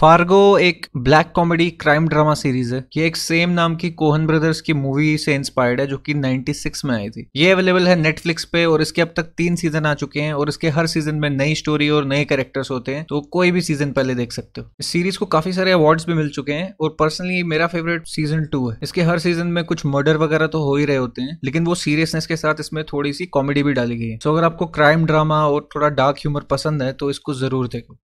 Fargo एक black comedy crime drama series है ये एक सेम नाम की कोहन ब्रदर्स की मूवी से इंस्पायर्ड है जो कि 96 में आई थी ये अवेलेबल है नेटफ्लिक्स पे और इसके अब तक तीन सीजन आ चुके हैं और इसके हर सीजन में नई स्टोरी और नए कैरेक्टर्स होते हैं तो कोई भी सीजन पहले देख सकते हो इस सीरीज को काफी सारे अवार्ड्स भी मिल चुके हैं और पर्सनली मेरा फेवरेट सीजन टू है इसके हर सीजन में कुछ मर्डर वगैरह तो हो ही रहे होते हैं लेकिन वो सीरियसनेस के साथ इसमें थोड़ी सी कॉमेडी भी डाली गई है सो अगर आपको क्राइम ड्रामा और थोड़ा डार्क ह्यूमर पसंद है तो इसको जरूर देखो